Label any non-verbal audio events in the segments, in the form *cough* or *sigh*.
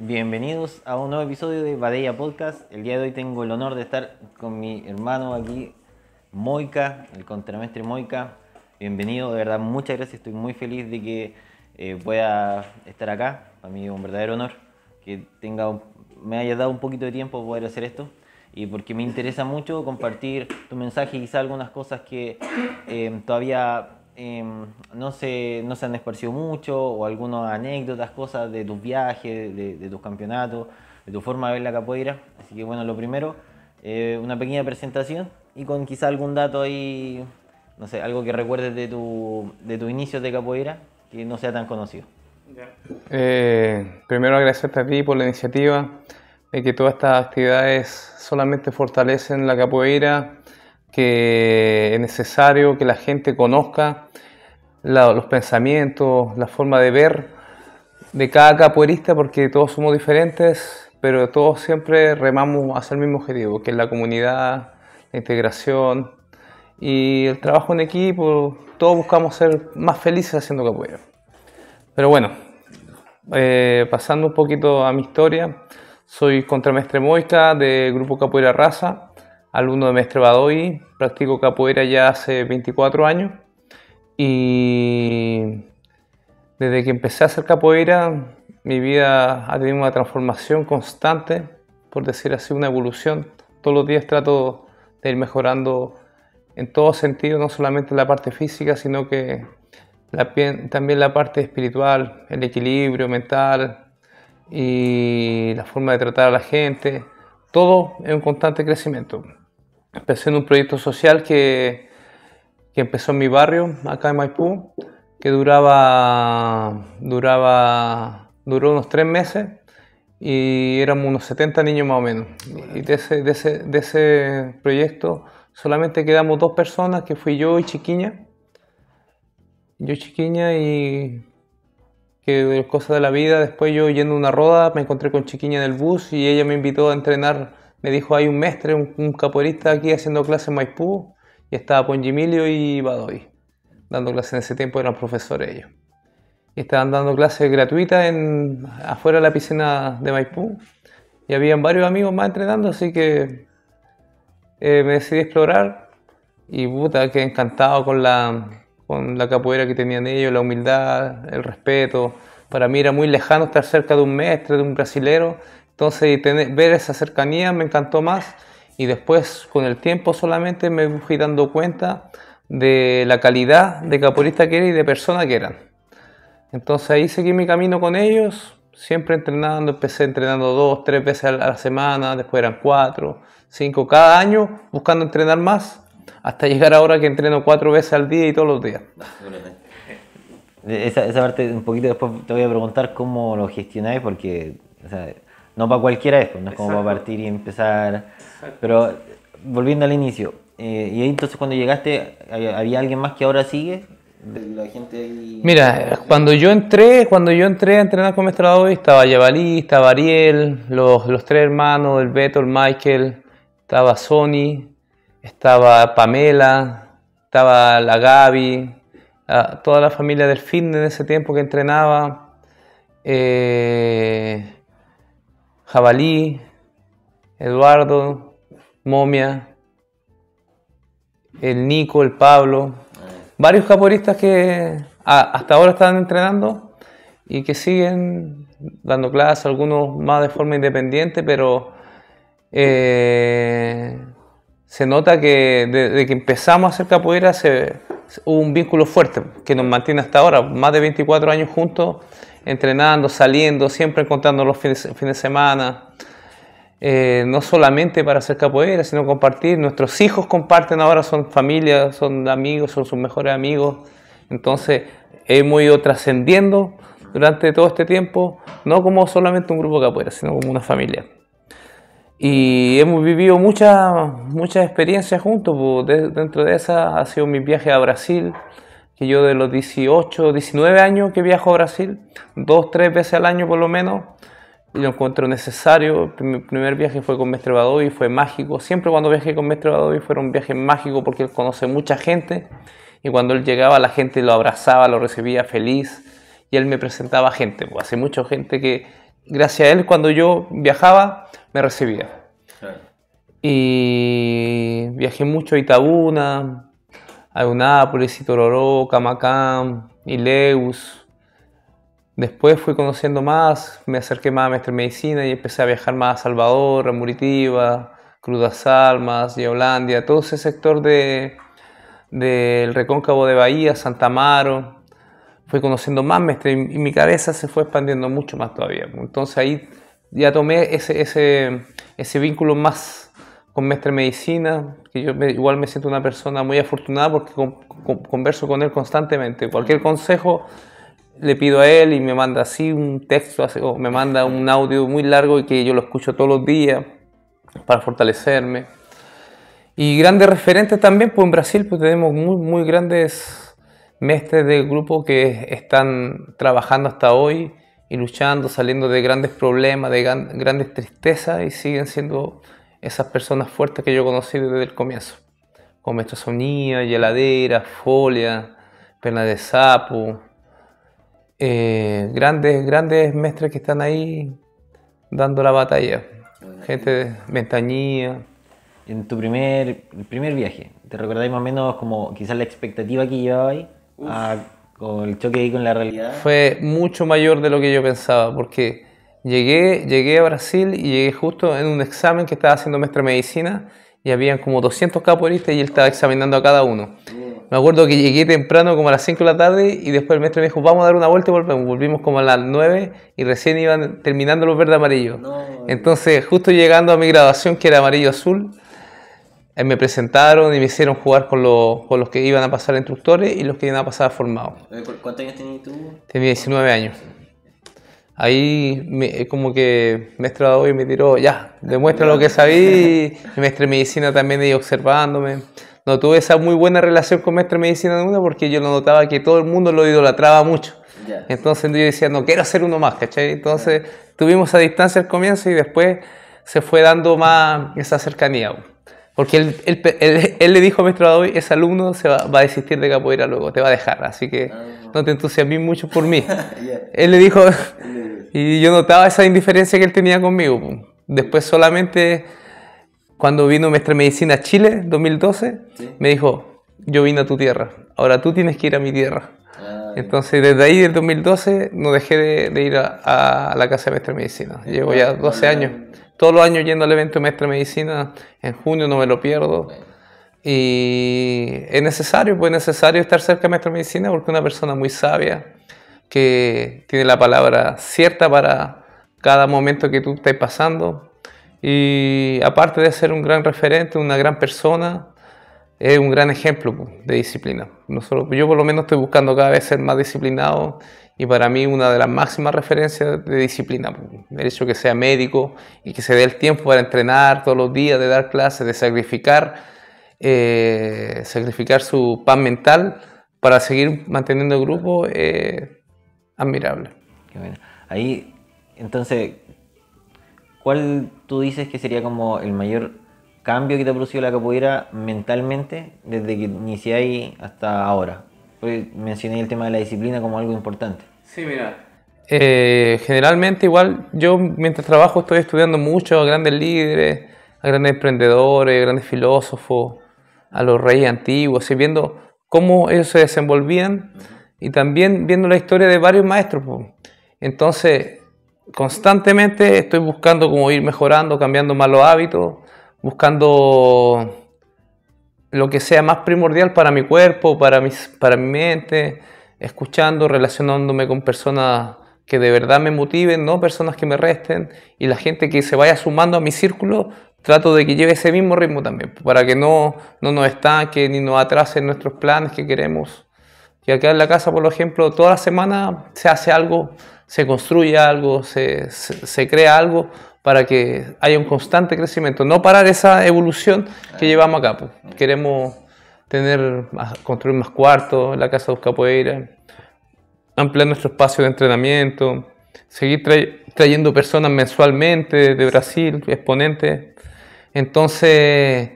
Bienvenidos a un nuevo episodio de Badella Podcast. El día de hoy tengo el honor de estar con mi hermano aquí, Moica, el contramestre Moica. Bienvenido, de verdad, muchas gracias. Estoy muy feliz de que eh, pueda estar acá. Para mí es un verdadero honor que tenga, me haya dado un poquito de tiempo poder hacer esto. Y porque me interesa mucho compartir tu mensaje y quizá algunas cosas que eh, todavía Em, no, se, no se han esparcido mucho o algunas anécdotas, cosas de tus viajes, de, tus campeonatos, de tu forma de ver la capoeira. Así que bueno, lo primero, eh, una pequeña presentación y con quizá algún dato ahí, no sé, algo que recuerdes de tu, de tu inicio de capoeira que no sea tan conocido. Eh, primero agradecerte a ti por la iniciativa de que todas estas actividades solamente fortalecen la capoeira, que es necesario que la gente conozca los pensamientos, la forma de ver de cada capoeirista, porque todos somos diferentes, pero todos siempre remamos hacia el mismo objetivo, que es la comunidad, la integración y el trabajo en equipo. Todos buscamos ser más felices haciendo capoeira. Pero bueno, eh, pasando un poquito a mi historia, soy contramestre moica del grupo Capoeira Raza alumno de Mestre Badoy, practico capoeira ya hace 24 años y desde que empecé a hacer capoeira mi vida ha tenido una transformación constante, por decir así, una evolución. Todos los días trato de ir mejorando en todos sentidos, no solamente la parte física, sino que también la parte espiritual, el equilibrio mental y la forma de tratar a la gente. Todo es un constante crecimiento empecé en un proyecto social que, que empezó en mi barrio, acá en Maipú, que duraba, duraba, duró unos tres meses y éramos unos 70 niños más o menos. Y de ese, de, ese, de ese, proyecto solamente quedamos dos personas, que fui yo y Chiquiña. Yo Chiquiña y que cosas de la vida, después yo yendo a una roda me encontré con Chiquiña en el bus y ella me invitó a entrenar me dijo, hay un mestre, un, caporista capoeirista aquí haciendo clases en Maipú, y estaba Pongimilio y Badoy, dando clases en ese tiempo, eran profesores ellos. Y estaban dando clases gratuitas en, afuera de la piscina de Maipú, y habían varios amigos más entrenando, así que eh, me decidí explorar, y puta, que encantado con la, con la capoeira que tenían ellos, la humildad, el respeto. Para mí era muy lejano estar cerca de un mestre, de un brasilero, entonces, tener, ver esa cercanía me encantó más y después con el tiempo solamente me fui dando cuenta de la calidad de caporista que era y de persona que eran. Entonces ahí seguí mi camino con ellos, siempre entrenando, empecé entrenando dos, tres veces a la semana, después eran cuatro, cinco, cada año buscando entrenar más, hasta llegar ahora que entreno cuatro veces al día y todos los días. Esa, parte un poquito después te voy a preguntar cómo lo gestionáis porque... No para cualquiera esto, no es como para partir y empezar. Pero volviendo al inicio, eh, y entonces cuando llegaste, ¿había alguien más que ahora sigue? la gente ahí... Mira, cuando yo entré, cuando yo entré a entrenar con Mestrado hoy, estaba Yabalí, estaba Ariel, los, tres hermanos, el Beto, el Michael, estaba Sony, estaba Pamela, estaba la Gaby, toda la familia del fitness de ese tiempo que entrenaba. Eh, Jabalí, Eduardo, Momia, el Nico, el Pablo, varios caporistas que ah, hasta ahora están entrenando y que siguen dando clases, algunos más de forma independiente, pero eh, se nota que desde que empezamos a hacer capoeira hubo un vínculo fuerte que nos mantiene hasta ahora, más de 24 años juntos entrenando, saliendo, siempre encontrando los fines, de semana. Eh, no solamente para hacer capoeira, sino compartir. Nuestros hijos comparten ahora, son familia, son amigos, son sus mejores amigos. Entonces hemos ido trascendiendo durante todo este tiempo, no como solamente un grupo de capoeira, sino como una familia. Y hemos vivido muchas muchas experiencias juntos, dentro de esa ha sido mi viaje a Brasil, que yo de los 18, 19 años que viajo a Brasil, dos, tres veces al año por lo menos, lo encuentro necesario. Mi primer viaje fue con Mestre y fue mágico. Siempre cuando viajé con Mestre y fue un viaje mágico porque él conoce mucha gente y cuando él llegaba la gente lo abrazaba, lo recibía feliz y él me presentaba gente, pues hace mucha gente que gracias a él cuando yo viajaba me recibía. Y viajé mucho a Itabuna, Agunápolis, Itororó, Camacán, Ileus. Después fui conociendo más, me acerqué más a Mestre Medicina y empecé a viajar más a Salvador, a Muritiba, Crudas Almas, Yolandia, todo ese sector del de, del recóncavo de Bahía, Santa Amaro. Fui conociendo más maestro y mi cabeza se fue expandiendo mucho más todavía. Entonces ahí ya tomé ese, ese, ese vínculo más con maestra de medicina, que yo igual me siento una persona muy afortunada porque converso con él constantemente. Cualquier consejo le pido a él y me manda así un texto o me manda un audio muy largo y que yo lo escucho todos los días para fortalecerme. Y grandes referentes también, pues en Brasil pues tenemos muy, muy grandes mestres del grupo que están trabajando hasta hoy y luchando, saliendo de grandes problemas, de grandes tristezas y siguen siendo esas personas fuertes que yo conocí desde el comienzo, como Estrasonía, Heladera, Folia, pena de Sapo, eh, grandes, grandes mestres que están ahí dando la batalla, gente de Ventañía. En tu primer, primer viaje, ¿te recordáis más o menos como quizás la expectativa que llevabais ahí con el choque ahí con la realidad? Fue mucho mayor de lo que yo pensaba, porque Llegué, llegué a Brasil y llegué justo en un examen que estaba haciendo maestra de medicina y habían como 200 capoeiristas y él estaba examinando a cada uno. Mm. Me acuerdo que llegué temprano como a las 5 de la tarde y después el maestro me dijo, vamos a dar una vuelta y volvemos. Volvimos como a las 9 y recién iban terminando los verdes amarillos. Entonces, justo llegando a mi graduación, que era amarillo-azul, eh, me presentaron y me hicieron jugar con los, con los que iban a pasar instructores y los que iban a pasar formados. Eh, ¿Cuántos años tenías tú? Tenía 19 años ahí me, eh, como que maestro hoy me tiró, ya, demuestra lo que sabí. *laughs* Y medicina también ahí observándome. No tuve esa muy buena relación con maestro medicina de una porque yo lo notaba que todo el mundo lo idolatraba mucho. Entonces yo decía, no quiero ser uno más, ¿cachai? Entonces tuvimos a distancia al comienzo y después se fue dando más esa cercanía. Porque él, él, le dijo a maestro Adoy, ese alumno se va, a desistir de a luego, te va a dejar, así que ah. no te entusiasmes mucho por mí. *laughs* Él le dijo, y yo notaba esa indiferencia que él tenía conmigo. Después solamente cuando vino Maestra Medicina a Chile, 2012, me dijo, yo vine a tu tierra, ahora tú tienes que ir a mi tierra. Ah, Entonces desde ahí, del 2012, no dejé de, ir a, la casa de Maestra Medicina. Llevo ya 12 años, todos los años yendo al evento de Medicina, en junio no me lo pierdo. Y es necesario, pues es necesario estar cerca de Maestra Medicina porque es una persona muy sabia, que tiene la palabra cierta para cada momento que tú estés pasando. Y aparte de ser un gran referente, una gran persona, es un gran ejemplo pues, de disciplina. solo yo por lo menos estoy buscando cada vez ser más disciplinado y para mí una de las máximas referencias de disciplina, pues, el hecho que sea médico y que se dé el tiempo para entrenar todos los días, de dar clases, de sacrificar, eh, sacrificar su paz mental para seguir manteniendo el grupo. Eh, admirable. Qué bueno. Ahí, entonces, ¿cuál tú dices que sería como el mayor cambio que te ha producido la capoeira mentalmente desde que ahí hasta ahora? Porque mencioné el tema de la disciplina como algo importante. Sí, mira. Eh, generalmente igual yo mientras trabajo estoy estudiando mucho a grandes líderes, a grandes emprendedores, a grandes filósofos, a los reyes antiguos, y viendo cómo ellos se desenvolvían y también viendo la historia de varios maestros. Entonces, constantemente estoy buscando cómo ir mejorando, cambiando malos hábitos, buscando lo que sea más primordial para mi cuerpo, para, mis, para mi mente, escuchando, relacionándome con personas que de verdad me motiven, no personas que me resten, y la gente que se vaya sumando a mi círculo, trato de que lleve ese mismo ritmo también, para que no, no nos estanque ni nos atrasen nuestros planes que queremos que acá en la casa, por ejemplo, toda la semana se hace algo, se construye algo, se, crea algo para que haya un constante crecimiento, no parar esa evolución que llevamos acá. Queremos tener, construir más cuartos, en la casa de capoeiras, ampliar nuestro espacio de entrenamiento, seguir trayendo personas mensualmente de Brasil, exponentes. Entonces,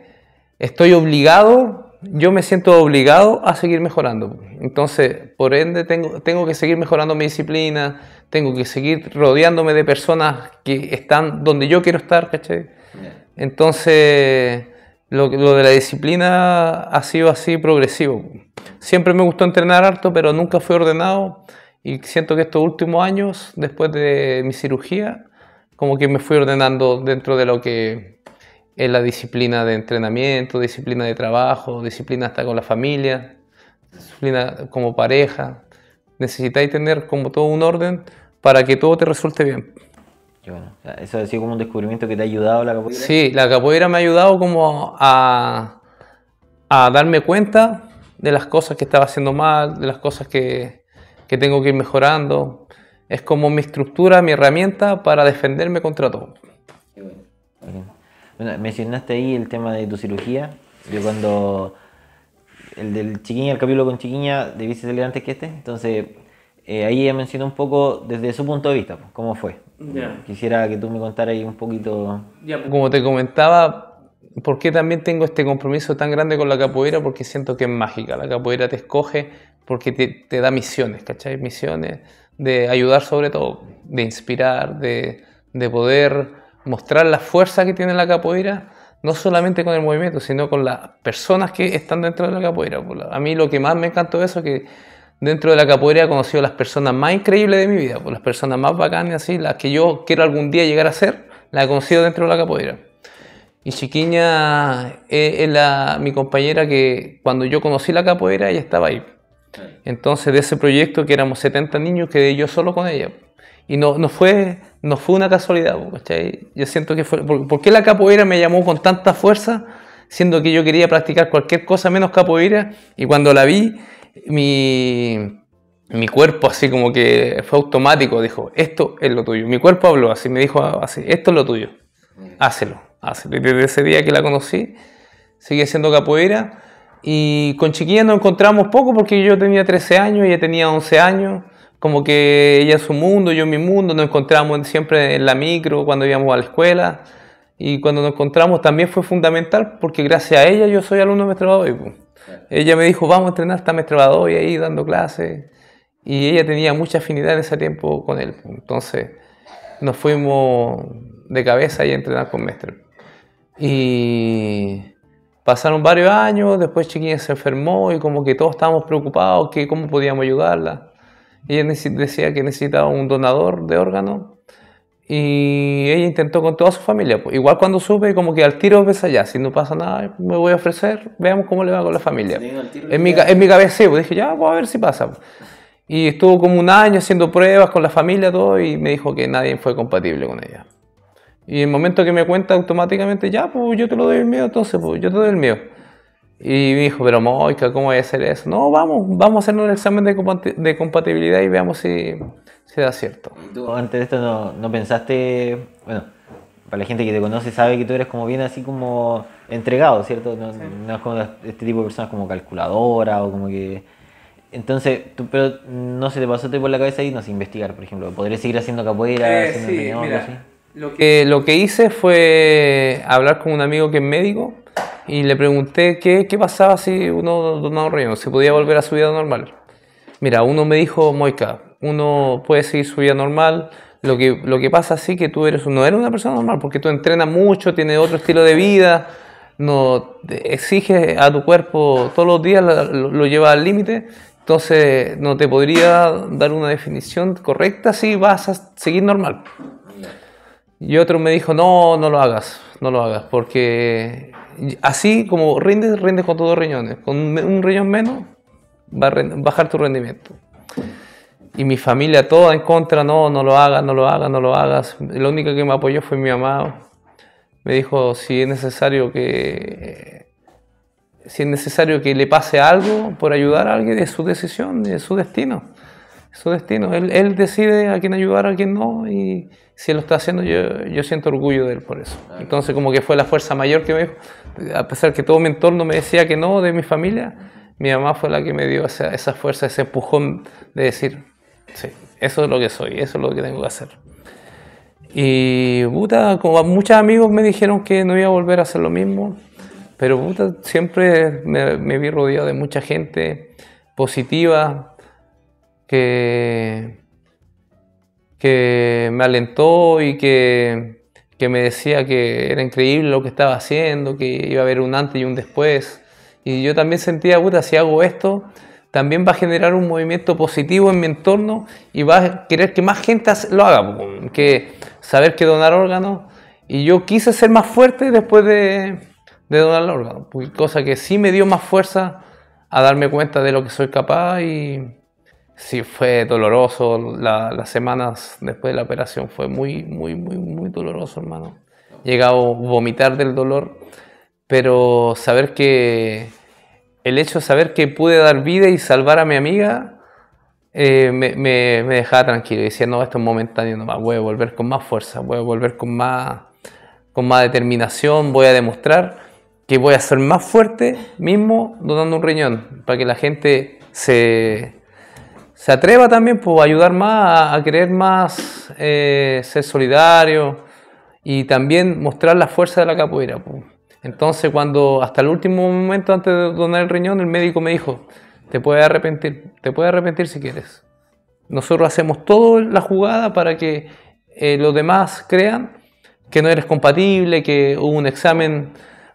estoy obligado yo me siento obligado a seguir mejorando. Entonces, por ende, tengo, tengo que seguir mejorando mi disciplina, tengo que seguir rodeándome de personas que están donde yo quiero estar, ¿cachai? Entonces, lo, lo de la disciplina ha sido así progresivo. Siempre me gustó entrenar harto, pero nunca fue ordenado y siento que estos últimos años, después de mi cirugía, como que me fui ordenando dentro de lo que es la disciplina de entrenamiento, disciplina de trabajo, disciplina hasta con la familia, disciplina como pareja. Necesitáis tener como todo un orden para que todo te resulte bien. bueno, eso ha sido como un descubrimiento que te ha ayudado la capoeira. Sí, la capoeira me ha ayudado como a, darme cuenta de las cosas que estaba haciendo mal, de las cosas que, que tengo que ir mejorando. Es como mi estructura, mi herramienta para defenderme contra todo. Bueno, bueno, mencionaste ahí el tema de tu cirugía, Yo cuando el del chiquiña, el capítulo con chiquiña, debiste salir antes que este, entonces eh, ahí ya mencionó un poco desde su punto de vista, cómo fue. Quisiera que tú me contaras ahí un poquito. Pues, Como te comentaba, ¿por qué también tengo este compromiso tan grande con la capoeira? Porque siento que es mágica. La capoeira te escoge porque te, da misiones, ¿cachai? Misiones de ayudar sobre todo, de inspirar, de, de poder mostrar la fuerza que tiene la capoeira, no solamente con el movimiento, sino con las personas que están dentro de la capoeira. A mí lo que más me encantó de eso es que dentro de la capoeira he conocido las personas más increíbles de mi vida, pues, las personas más bacanas, así, las que yo quiero algún día llegar a ser, las he conocido dentro de la capoeira. Y Chiquiña es, mi compañera que cuando yo conocí la capoeira ella estaba ahí. Entonces de ese proyecto que éramos 70 niños quedé yo solo con ella. Y no, no fue no fue una casualidad, Yo siento que fue... ¿Por, la capoeira me llamó con tanta fuerza? Siendo que yo quería practicar cualquier cosa menos capoeira y cuando la vi, mi, mi cuerpo así como que fue automático, dijo, esto es lo tuyo. Mi cuerpo habló así, me dijo así, esto es lo tuyo, hácelo, hácelo. Y desde ese día que la conocí, sigue siendo capoeira. Y con chiquilla nos encontramos poco porque yo tenía 13 años, ella tenía 11 años como que ella en su mundo, yo en mi mundo, nos encontramos siempre en la micro cuando íbamos a la escuela y cuando nos encontramos también fue fundamental porque gracias a ella yo soy alumno de Mestre Y, ella me dijo, vamos a entrenar, está Mestre y ahí dando clases y ella tenía mucha afinidad en ese tiempo con él. Entonces nos fuimos de cabeza y a entrenar con Mestre. Y pasaron varios años, después Chiquilla se enfermó y como que todos estábamos preocupados que cómo podíamos ayudarla. Ella decía que necesitaba un donador de órgano y ella intentó con toda su familia. Pues. Igual cuando supe, como que al tiro ves allá, si no pasa nada, me voy a ofrecer, veamos cómo le va con la familia. En mi, en mi cabeza pues, dije, ya, voy a ver si pasa. Y estuvo como un año haciendo pruebas con la familia, todo, y me dijo que nadie fue compatible con ella. Y el momento que me cuenta automáticamente, ya, pues yo te lo doy el mío, entonces, pues yo te doy el mío. Y me dijo, pero Moica, ¿cómo voy a hacer eso? No, vamos, vamos a hacer un examen de, compatibilidad y veamos si, da cierto. ¿Tú antes de esto no, pensaste, bueno, para la gente que te conoce sabe que tú eres como bien así como entregado, ¿cierto? No, no es como este tipo de personas como calculadora o como que... Entonces, tú, pero no se te pasó por la cabeza y no investigar, por ejemplo, ¿podrías seguir haciendo capoeira? Eh, lo, que, eh, lo que hice fue hablar con un amigo que es médico y le pregunté qué, qué pasaba si uno donaba un riñón, ¿Se podía volver a su vida normal. Mira, uno me dijo, Moika, uno puede seguir su vida normal, lo que, lo que pasa sí que tú eres, no eres una persona normal, porque tú entrenas mucho, tienes otro estilo de vida, no exiges a tu cuerpo todos los días, lo, lo al límite, entonces no te podría dar una definición correcta si vas a seguir normal. Y otro me dijo, no, no lo hagas, no lo hagas, porque así como rindes, rindes con todos los riñones. Con un riñón menos, va a bajar tu rendimiento. Y mi familia toda en contra, no, no lo hagas, no lo hagas, no lo hagas. La único que me apoyó fue mi amado Me dijo, si es necesario que, si es necesario que le pase algo por ayudar a alguien, es su decisión, es su destino. su destino. Él, decide a quién ayudar, a quién no. Y, si él lo está haciendo, yo, yo siento orgullo de él por eso. Entonces como que fue la fuerza mayor que me a pesar que todo mi entorno me decía que no, de mi familia, mi mamá fue la que me dio esa, esa fuerza, ese empujón de decir, sí, eso es lo que soy, eso es lo que tengo que hacer. Y puta, como muchos amigos me dijeron que no iba a volver a hacer lo mismo, pero puta, siempre me, me vi rodeado de mucha gente positiva, que que me alentó y que, que, me decía que era increíble lo que estaba haciendo, que iba a haber un antes y un después. Y yo también sentía, puta, si hago esto, también va a generar un movimiento positivo en mi entorno y va a querer que más gente lo haga, que saber que donar órganos. Y yo quise ser más fuerte después de, de donar órganos, pues, cosa que sí me dio más fuerza a darme cuenta de lo que soy capaz y, sí fue doloroso. las semanas después de la operación fue muy, muy, muy, muy doloroso, hermano. Llegaba a vomitar del dolor, pero saber que el hecho de saber que pude dar vida y salvar a mi amiga eh, me, me, dejaba tranquilo. Decía, no, esto es momentáneo nomás, voy a volver con más fuerza, voy a volver con más, con más determinación, voy a demostrar que voy a ser más fuerte mismo donando un riñón, para que la gente se, se atreva también pues, a ayudar más, a, querer más, eh, ser solidario y también mostrar la fuerza de la capoeira. Pues. Entonces, cuando hasta el último momento antes de donar el riñón, el médico me dijo, te puedes arrepentir, te puedes arrepentir si quieres. Nosotros hacemos toda la jugada para que eh, los demás crean que no eres compatible, que hubo un examen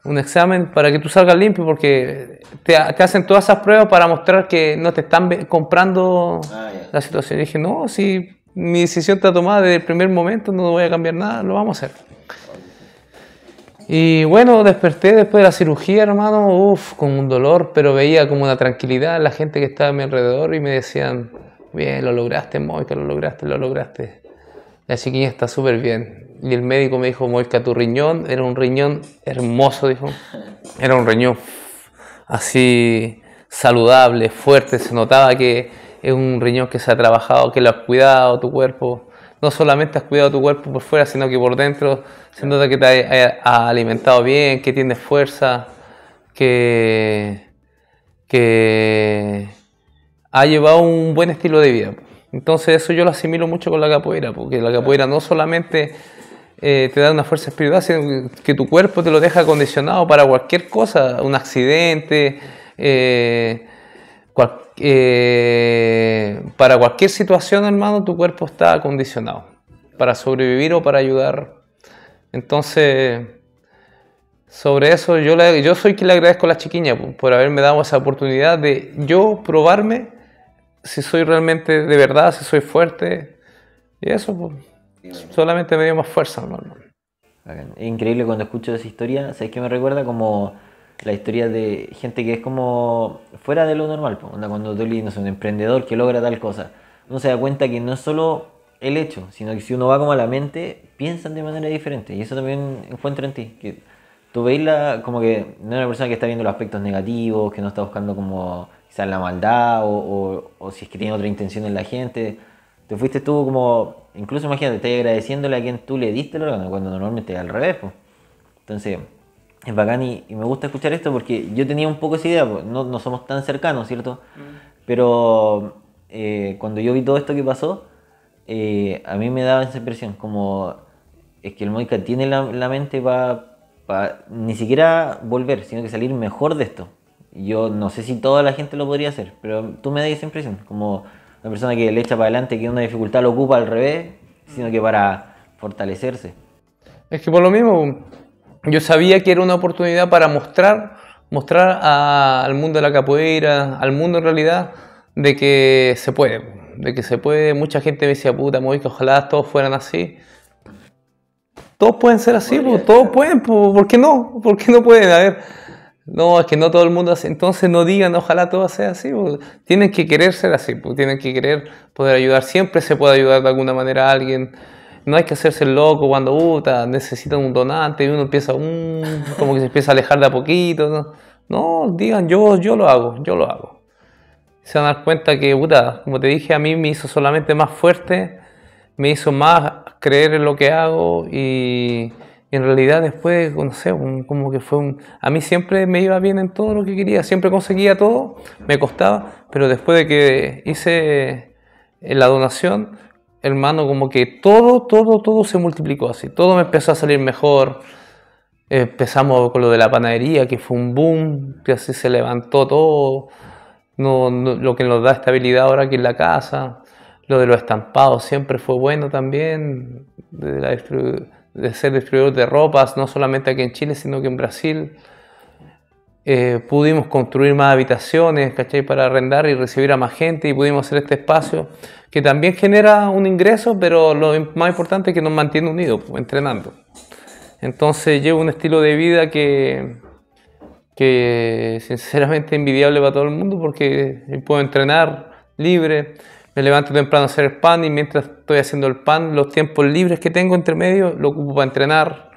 un examen para que tú salgas limpio porque te, hacen todas esas pruebas para mostrar que no te están comprando ah, la situación. dije, no, si mi decisión está tomada desde el primer momento, no voy a cambiar nada, lo vamos a hacer. Y bueno, desperté después de la cirugía, hermano, uff, con un dolor, pero veía como una tranquilidad la gente que estaba a mi alrededor y me decían, bien, lo lograste, Moica, lo lograste, lo lograste. La chiquilla está súper bien y el médico me dijo, Moisca, tu riñón era un riñón hermoso, dijo. Era un riñón así saludable, fuerte, se notaba que es un riñón que se ha trabajado, que lo has cuidado tu cuerpo. No solamente has cuidado tu cuerpo por fuera, sino que por dentro se nota que te ha eh, alimentado bien, que tienes fuerza, que, que ha llevado un buen estilo de vida. Entonces eso yo lo asimilo mucho con la capoeira, porque la capoeira no solamente eh, te da una fuerza espiritual, que tu cuerpo te lo deja acondicionado para cualquier cosa, un accidente, eh, eh, para cualquier situación, hermano, tu cuerpo está acondicionado para sobrevivir o para ayudar. Entonces, sobre eso, yo, yo soy quien le agradezco a la chiquiña por, haberme dado esa oportunidad de yo probarme si soy realmente de verdad, si soy fuerte. Y eso, pues solamente me dio más fuerza. Es increíble cuando escucho esa historia, ¿sabes qué me recuerda? Como la historia de gente que es como fuera de lo normal, cuando tú no un emprendedor que logra tal cosa, uno se da cuenta que no es solo el hecho, sino que si uno va como a la mente, piensan de manera diferente y eso también encuentro en ti, que tú veis la, como que no es una persona que está viendo los aspectos negativos, que no está buscando como quizás la maldad o, o si es que tiene otra intención en la gente, te fuiste tú como, incluso imagínate, estás agradeciéndole a quien tú le diste el órgano, cuando normalmente es al revés. Entonces, es bacán y, me gusta escuchar esto porque yo tenía un poco esa idea, pues, no, no, somos tan cercanos, ¿cierto? Mm. Pero eh, cuando yo vi todo esto que pasó, eh, a mí me daba esa impresión, como es que el Moica tiene la, mente para ni siquiera volver, sino que salir mejor de esto. Yo no sé si toda la gente lo podría hacer, pero tú me das esa impresión, como la persona que le echa para adelante, que una dificultad lo ocupa al revés, sino que para fortalecerse. Es que por lo mismo, yo sabía que era una oportunidad para mostrar, mostrar al mundo de la capoeira, al mundo en realidad, de que se puede, de que se puede. Mucha gente me decía, puta, muy que ojalá todos fueran así. Todos pueden ser así, todos pueden, ¿por qué no? ¿Por qué no pueden? A ver no, es que no todo el mundo hace. Entonces no digan, ojalá todo sea así. Pues. Tienen que querer ser así, pues, tienen que querer poder ayudar. Siempre se puede ayudar de alguna manera a alguien. No hay que hacerse el loco cuando necesitan un donante y uno empieza, uh, como que se empieza a alejar de a poquito. No, digan, yo, yo lo hago, yo lo hago. Se van a dar cuenta que, como te dije, a mí me hizo solamente más fuerte, me hizo más creer en lo que hago y, en realidad después, no sé, un, como que fue un... A mí siempre me iba bien en todo lo que quería, siempre conseguía todo, me costaba, pero después de que hice eh, la donación, hermano, como que todo, todo, todo se multiplicó así, todo me empezó a salir mejor. Empezamos con lo de la panadería, que fue un boom, que así se levantó todo, no, lo que nos da estabilidad ahora aquí en la casa, lo de los estampados siempre fue bueno también, de la distribución de ser distribuidor de ropas, no solamente aquí en Chile, sino que en Brasil. Eh, pudimos construir más habitaciones, ¿cachai? Para arrendar y recibir a más gente y pudimos hacer este espacio que también genera un ingreso, pero lo más importante es que nos mantiene unidos, pues, entrenando. Entonces llevo un estilo de vida que, que sinceramente es envidiable para todo el mundo porque eh, puedo entrenar libre, me levanto temprano a hacer el pan y mientras estoy haciendo el pan, los tiempos libres que tengo entre medio lo ocupo para entrenar.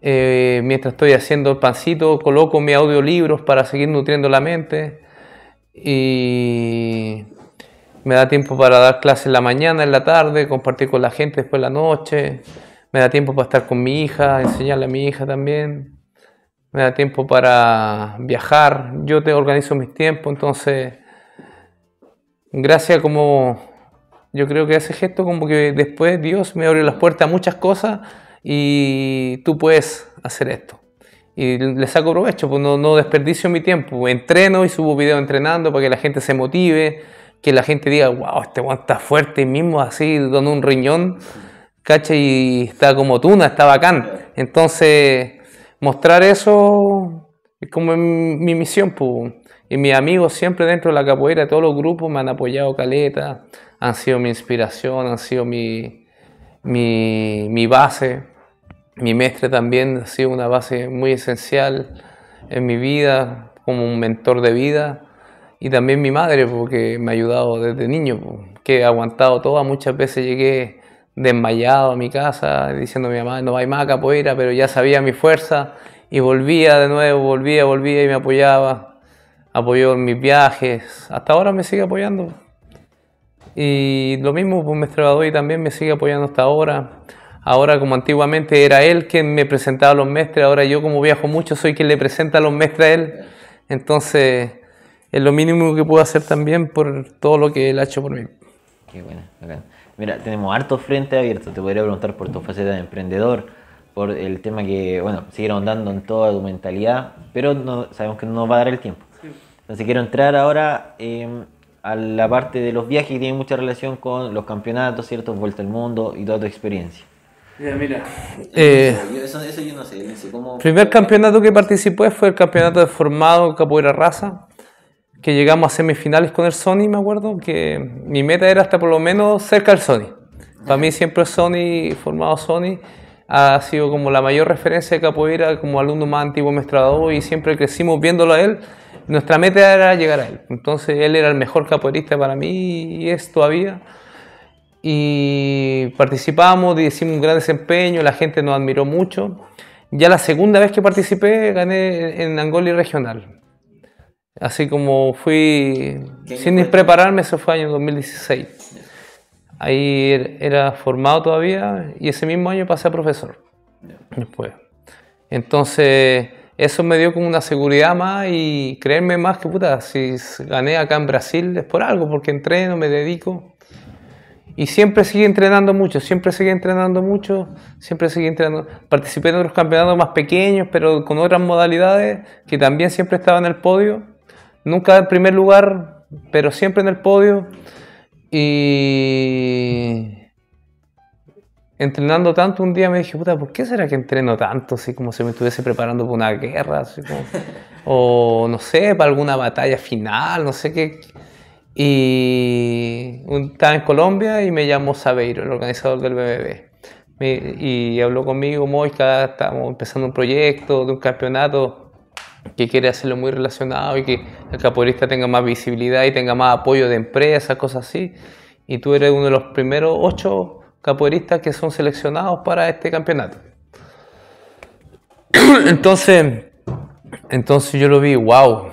Eh, mientras estoy haciendo el pancito, coloco mis audiolibros para seguir nutriendo la mente. Y me da tiempo para dar clases en la mañana, en la tarde, compartir con la gente después de la noche. Me da tiempo para estar con mi hija, enseñarle a mi hija también. Me da tiempo para viajar. Yo te organizo mis tiempos, entonces gracias como yo creo que ese gesto como que después Dios me abrió las puertas a muchas cosas y tú puedes hacer esto. Y le saco provecho, pues no, desperdicio mi tiempo. Entreno y subo videos entrenando para que la gente se motive, que la gente diga, wow, este guante está fuerte y mismo así, con un riñón, cacha y está como tuna, está bacán. Entonces, mostrar eso es como mi misión, pues. Y mis amigos siempre dentro de la capoeira, todos los grupos me han apoyado caleta, han sido mi inspiración, han sido mi, mi, base. Mi maestre también ha sido una base muy esencial en mi vida, como un mentor de vida. Y también mi madre, porque me ha ayudado desde niño, que he aguantado todas. Muchas veces llegué desmayado a mi casa, diciendo a mi mamá, no hay más capoeira, pero ya sabía mi fuerza. Y volvía de nuevo, volvía, volvía y me apoyaba apoyó en mis viajes, hasta ahora me sigue apoyando. Y lo mismo, pues Mestre Badoy también me sigue apoyando hasta ahora. Ahora, como antiguamente era él quien me presentaba a los mestres, ahora yo, como viajo mucho, soy quien le presenta a los mestres a él. Entonces, es lo mínimo que puedo hacer también por todo lo que él ha hecho por mí. Qué Mira, tenemos harto frente abierto. Te podría preguntar por tu faceta de emprendedor, por el tema que, bueno, sigue ahondando en toda tu mentalidad, pero no, sabemos que no va a dar el tiempo. Entonces quiero entrar ahora eh, a la parte de los viajes que tiene mucha relación con los campeonatos, ¿cierto? Vuelta al mundo y toda tu experiencia. Mira, mira. Eh, eso, yo no sé. No sé cómo... Primer campeonato que participé fue el campeonato de formado Capoeira Raza, que llegamos a semifinales con el Sony, me acuerdo, que mi meta era hasta por lo menos cerca del Sony. Para mí siempre Sony, formado Sony, ha sido como la mayor referencia de capoeira como alumno más antiguo mestrado y siempre crecimos viéndolo a él. Nuestra meta era llegar a él. Entonces él era el mejor capoeirista para mí y es todavía. Y participamos, hicimos un gran desempeño, la gente nos admiró mucho. Ya la segunda vez que participé gané en Angoli Regional. Así como fui sin prepararme, eso fue año 2016. Ahí er, era formado todavía y ese mismo año pasé a profesor. Después. Entonces, eso me dio como una seguridad más y creerme más que puta, si gané acá en Brasil es por algo, porque entreno, me dedico. Y siempre sigo entrenando mucho, siempre sigo entrenando mucho, siempre sigo entrenando. Participé en otros campeonatos más pequeños, pero con otras modalidades, que también siempre estaba en el podio. Nunca en primer lugar, pero siempre en el podio. Y entrenando tanto un día me dije, puta, ¿por qué será que entreno tanto? como si me estuviese preparando para una guerra, o no sé, para alguna batalla final, no sé qué. Y un, estaba en Colombia y me llamó Sabeiro, el organizador del BBB. y habló conmigo, Moisca, estamos empezando un proyecto de un campeonato que quiere hacerlo muy relacionado y que el capoeirista tenga más visibilidad y tenga más apoyo de empresas, cosas así. Y tú eres uno de los primeros ocho capoeiristas que son seleccionados para este campeonato. *clears throat* Entonces, entonces yo lo vi, wow,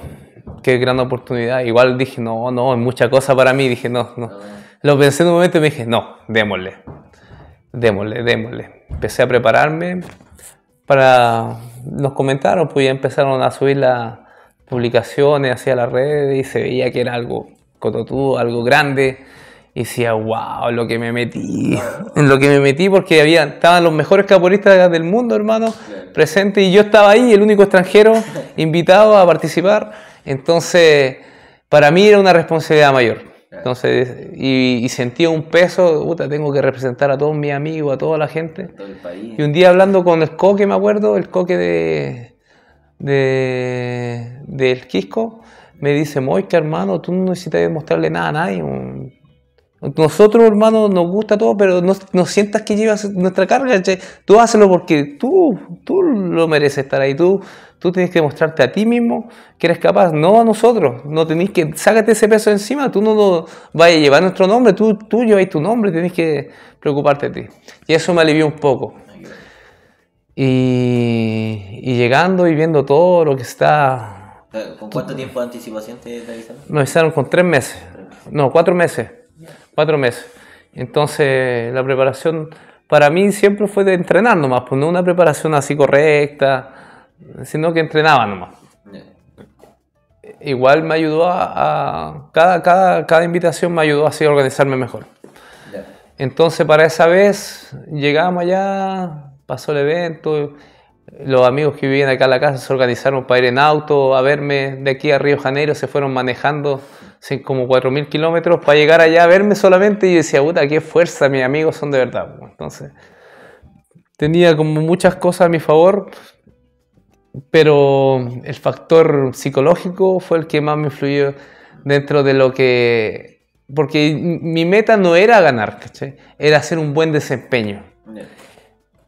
qué gran oportunidad. Igual dije, no, no, es mucha cosa para mí. Dije, no, no. Lo pensé en un momento y me dije, no, démosle, démosle, démosle. Empecé a prepararme para, nos comentaron, pues ya empezaron a subir las publicaciones hacia las redes y se veía que era algo cototudo, algo grande. Y decía, wow, lo que me metí, en lo que me metí, porque había, estaban los mejores caporistas del mundo, hermano, presentes, y yo estaba ahí, el único extranjero *laughs* invitado a participar. Entonces, para mí era una responsabilidad mayor. Entonces, y, sentía un peso, puta, tengo que representar a todos mis amigos, a toda la gente. Y un día hablando con el coque, me acuerdo, el coque de, de del Quisco, me dice, Moisca, hermano, tú no necesitas demostrarle nada a nadie. Nosotros, hermano, nos gusta todo, pero no, sientas que llevas nuestra carga. Tú hazlo porque tú, tú lo mereces estar ahí. Tú, Tú tienes que mostrarte a ti mismo que eres capaz, no a nosotros. No tenés que, sácate ese peso encima, tú no lo vayas a llevar nuestro nombre, tú, tuyo, tu nombre, tienes que preocuparte de ti. Y eso me alivió un poco. Y, y llegando y viendo todo lo que está... Eh, ¿Con cuánto tiempo de anticipación te avisaron? Me avisaron con tres meses. No, cuatro meses. Cuatro meses. Entonces la preparación para mí siempre fue de entrenar nomás, poner pues, una preparación así correcta sino que entrenaba nomás. Igual me ayudó a... cada, invitación me ayudó así a organizarme mejor. Entonces para esa vez llegamos allá, pasó el evento, los amigos que vivían acá en la casa se organizaron para ir en auto a verme de aquí a Río Janeiro, se fueron manejando como 4.000 kilómetros para llegar allá a verme solamente y decía, puta, qué fuerza, mis amigos son de verdad. Pues". Entonces tenía como muchas cosas a mi favor pero el factor psicológico fue el que más me influyó dentro de lo que... Porque mi meta no era ganar, Era hacer un buen desempeño.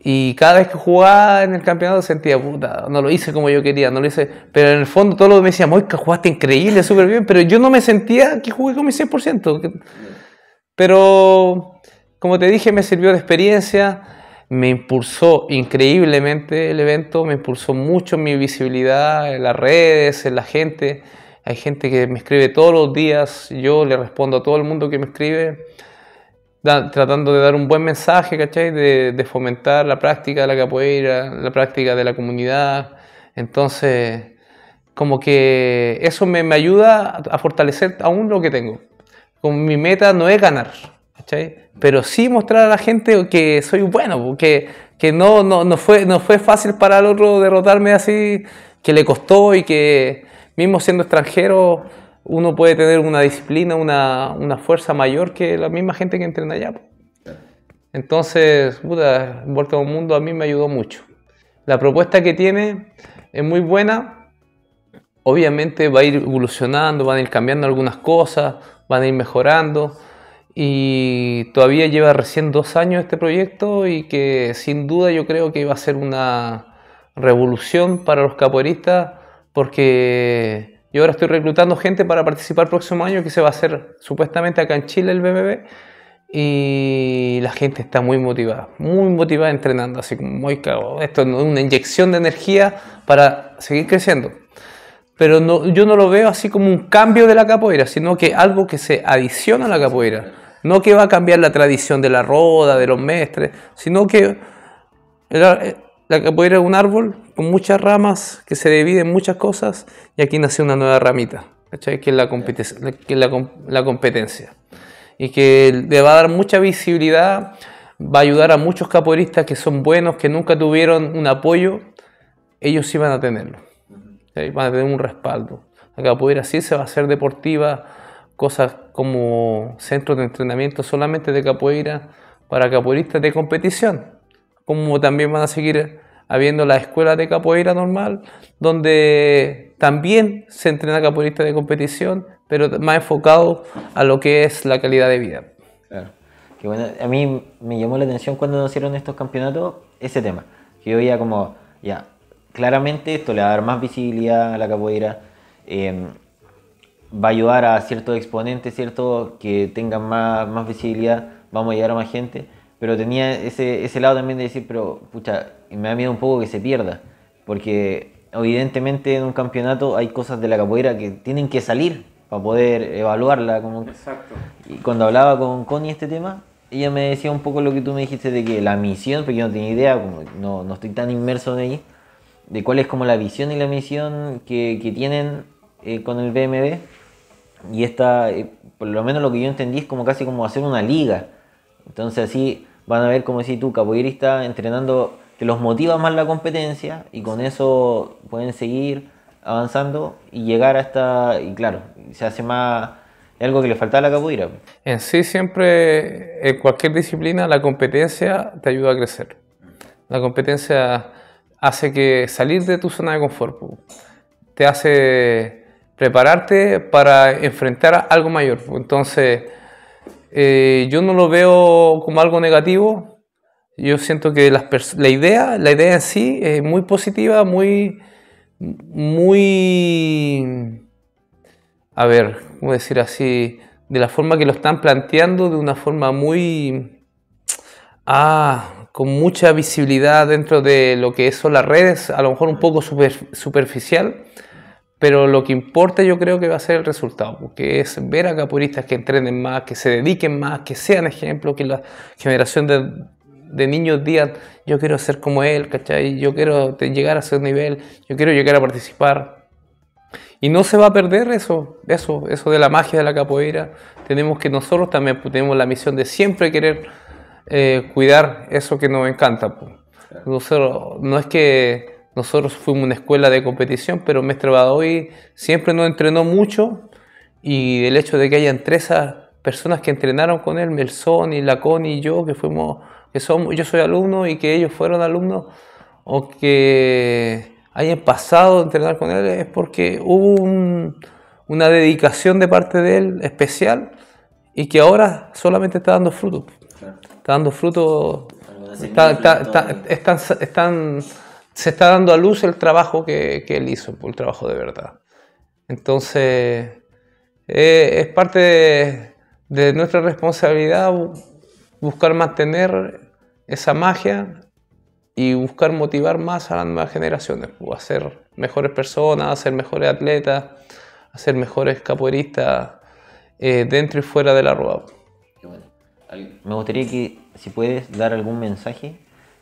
Y cada vez que jugaba en el campeonato sentía, puta, no lo hice como yo quería, no lo hice. Pero en el fondo todo lo que me decían... Moisca, jugaste increíble, súper bien, pero yo no me sentía que jugué con mi 100%. Pero, como te dije, me sirvió de experiencia me impulsó increíblemente el evento, me impulsó mucho mi visibilidad en las redes, en la gente. Hay gente que me escribe todos los días, yo le respondo a todo el mundo que me escribe, tratando de dar un buen mensaje, ¿cachai? De, fomentar la práctica de la capoeira, la práctica de la comunidad. Entonces, como que eso me, ayuda a fortalecer aún lo que tengo. Con mi meta no es ganar, pero sí mostrar a la gente que soy bueno, porque que no, no, no, fue, no fue fácil para el otro derrotarme así, que le costó y que mismo siendo extranjero uno puede tener una disciplina, una, una fuerza mayor que la misma gente que entrena allá. Entonces, puta, Vuelta a un Mundo a mí me ayudó mucho. La propuesta que tiene es muy buena. Obviamente va a ir evolucionando, van a ir cambiando algunas cosas, van a ir mejorando y todavía lleva recién dos años este proyecto y que sin duda yo creo que va a ser una revolución para los capoeiristas porque yo ahora estoy reclutando gente para participar el próximo año que se va a hacer supuestamente acá en Chile el BBB y la gente está muy motivada, muy motivada entrenando, así como muy cabo. Esto es una inyección de energía para seguir creciendo. Pero yo no lo veo así como un cambio de la capoeira, sino que algo que se adiciona a la capoeira. No que va a cambiar la tradición de la roda, de los mestres, sino que la, eh, la capoeira es un árbol con muchas ramas que se dividen en muchas cosas y aquí nace una nueva ramita, que es, la, la, competencia. Y que le va a dar mucha visibilidad, va a ayudar a muchos capoeiristas que son buenos, que nunca tuvieron un apoyo, ellos sí van a tenerlo, van a tener un respaldo. La capoeira sí se va a hacer deportiva, cosas como centros de entrenamiento solamente de capoeira para capoeiristas de competición, como también van a seguir habiendo la escuela de capoeira normal, donde también se entrena capoeirista de competición, pero más enfocado a lo que es la calidad de vida. Que bueno, a mí me llamó la atención cuando hicieron estos campeonatos ese tema, que yo veía como, ya, claramente esto le va a dar más visibilidad a la capoeira, eh, va a ayudar a ciertos exponentes, ¿cierto? Que tengan más, más visibilidad, vamos a llegar a más gente. Pero tenía ese, ese lado también de decir, pero pucha, me da miedo un poco que se pierda. Porque evidentemente en un campeonato hay cosas de la capoeira que tienen que salir para poder evaluarla. Como... Exacto. Y cuando hablaba con Connie este tema, ella me decía un poco lo que tú me dijiste de que la misión, porque yo no tenía idea, como no, no estoy tan inmerso en ahí de cuál es como la visión y la misión que, que tienen eh, con el BMB y esta, eh, por lo menos lo que yo entendí, es como casi como hacer una liga. Entonces así van a ver, como si tú, capoeirista entrenando que los motiva más la competencia y con eso pueden seguir avanzando y llegar hasta, y claro, se hace más, algo que le faltaba a la capoeira. En sí siempre, en cualquier disciplina, la competencia te ayuda a crecer. La competencia hace que salir de tu zona de confort, te hace prepararte para enfrentar algo mayor. Entonces, eh, yo no lo veo como algo negativo. Yo siento que la, idea, la idea en sí es muy positiva, muy, muy, a ver, ¿cómo decir así? De la forma que lo están planteando, de una forma muy, ah, con mucha visibilidad dentro de lo que son las redes, a lo mejor un poco superficial pero lo que importa yo creo que va a ser el resultado, porque es ver a capoeiristas que entrenen más, que se dediquen más, que sean ejemplo, que la generación de, de niños digan, yo quiero ser como él, Yo quiero llegar a ese nivel, yo quiero llegar a participar. Y no se va a perder eso, eso, eso de la magia de la capoeira. Tenemos que nosotros también pues, tenemos la misión de siempre querer eh, cuidar eso que nos encanta. Pues. Nosotros, no es que nosotros fuimos una escuela de competición, pero Mestre Badoy siempre nos entrenó mucho y el hecho de que hayan tres personas que entrenaron con él, Melson y Lacón y yo, que fuimos, que somos, yo soy alumno y que ellos fueron alumnos, o que hayan pasado a entrenar con él, es porque hubo una dedicación de parte de él especial y que ahora solamente está dando fruto. Está dando fruto, están, están se está dando a luz el trabajo que, él hizo, el trabajo de verdad. Entonces, eh, es parte de, nuestra responsabilidad buscar mantener esa magia y buscar motivar más a las nuevas generaciones, a ser mejores personas, a ser mejores atletas, a ser mejores capoeiristas eh, dentro y fuera de la rueda. Me gustaría que, si puedes, dar algún mensaje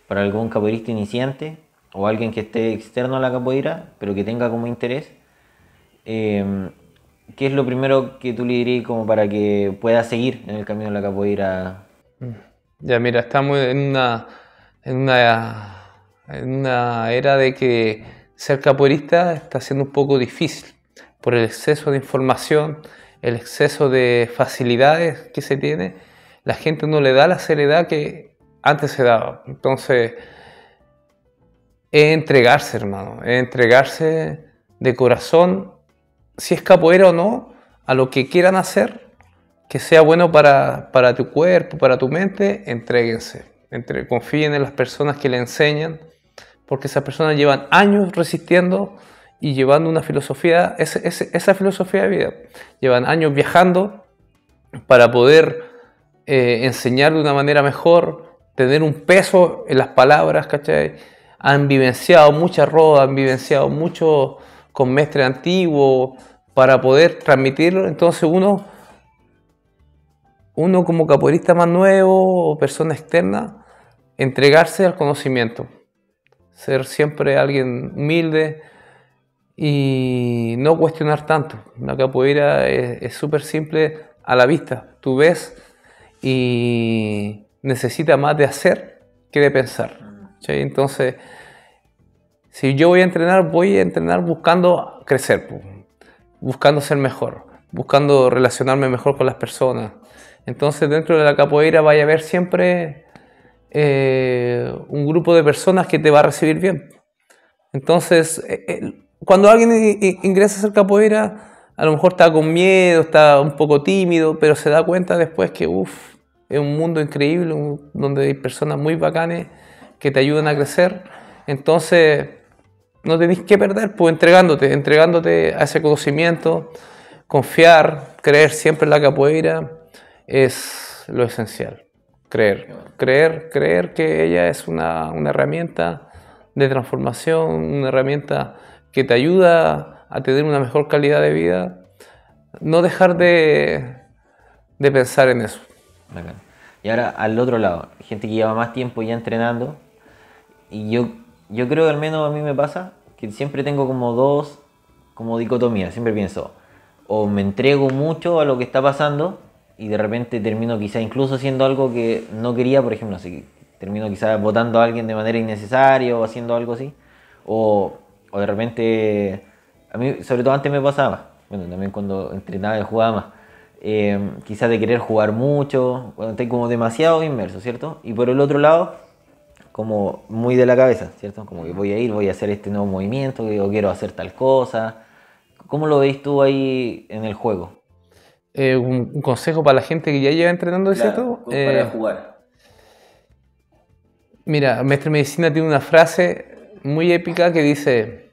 para algún capoeirista iniciante o alguien que esté externo a la capoeira, pero que tenga como interés, eh, ¿qué es lo primero que tú le dirías como para que pueda seguir en el camino de la capoeira? Mm. Ya, mira, estamos en una, en una, en una era de que ser capoeirista está siendo un poco difícil por el exceso de información, el exceso de facilidades que se tiene, la gente no le da la seriedad que antes se daba. Entonces, es entregarse, hermano, es entregarse de corazón, si es capoeira o no, a lo que quieran hacer, que sea bueno para, tu cuerpo, para tu mente, entreguense Entre, confíen en las personas que le enseñan, porque esas personas llevan años resistiendo y llevando una filosofía, esa, esa, filosofía de vida. Llevan años viajando para poder eh, enseñar de una manera mejor, tener un peso en las palabras, ¿cachai? han vivenciado muchas roda, han vivenciado mucho con mestre antiguo para poder transmitirlo. Entonces uno, uno como capoeirista más nuevo o persona externa, entregarse al conocimiento, ser siempre alguien humilde y no cuestionar tanto. La capoeira es súper simple a la vista. Tú ves y necesita más de hacer que de pensar. Entonces, si yo voy a entrenar, voy a entrenar buscando crecer, buscando ser mejor, buscando relacionarme mejor con las personas. Entonces, dentro de la capoeira vaya a haber siempre eh, un grupo de personas que te va a recibir bien. Entonces, eh, eh, cuando alguien ingresa a ser capoeira, a lo mejor está con miedo, está un poco tímido, pero se da cuenta después que, uff, es un mundo increíble donde hay personas muy bacanes que te ayudan a crecer. Entonces, no tenés que perder, pues entregándote, entregándote a ese conocimiento, confiar, creer siempre en la capoeira es lo esencial. Creer, creer, creer que ella es una, herramienta de transformación, una herramienta que te ayuda a tener una mejor calidad de vida. No dejar de, de pensar en eso. Y ahora al otro lado, gente que lleva más tiempo ya entrenando, y yo, yo creo que al menos a mí me pasa que siempre tengo como dos, como dicotomías, siempre pienso, o me entrego mucho a lo que está pasando y de repente termino quizá incluso haciendo algo que no quería, por ejemplo, así, termino quizá votando a alguien de manera innecesaria o haciendo algo así, o, o de repente, a mí sobre todo antes me pasaba, bueno, también cuando entrenaba y jugaba eh, quizás de querer jugar mucho, cuando estoy como demasiado inmerso, ¿cierto? Y por el otro lado, como muy de la cabeza, ¿cierto? Como que voy a ir, voy a hacer este nuevo movimiento, yo quiero hacer tal cosa. ¿Cómo lo veis tú ahí en el juego? Eh, un, consejo para la gente que ya lleva entrenando, ¿cierto? para eh, jugar. Mira, Maestro Medicina tiene una frase muy épica que dice